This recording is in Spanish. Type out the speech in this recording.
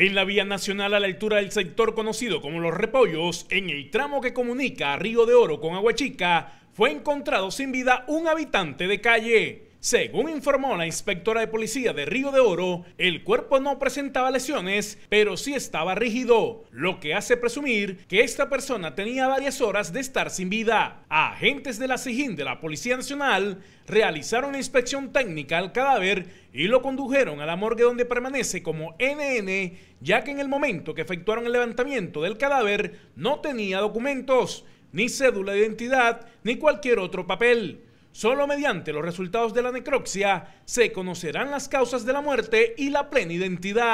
En la vía nacional a la altura del sector conocido como Los Repollos, en el tramo que comunica Río de Oro con Aguachica, fue encontrado sin vida un habitante de calle. Según informó la inspectora de policía de Río de Oro, el cuerpo no presentaba lesiones, pero sí estaba rígido, lo que hace presumir que esta persona tenía varias horas de estar sin vida. Agentes de la SIGIN de la Policía Nacional realizaron la inspección técnica al cadáver y lo condujeron a la morgue donde permanece como NN, ya que en el momento que efectuaron el levantamiento del cadáver no tenía documentos, ni cédula de identidad, ni cualquier otro papel. Solo mediante los resultados de la necropsia se conocerán las causas de la muerte y la plena identidad.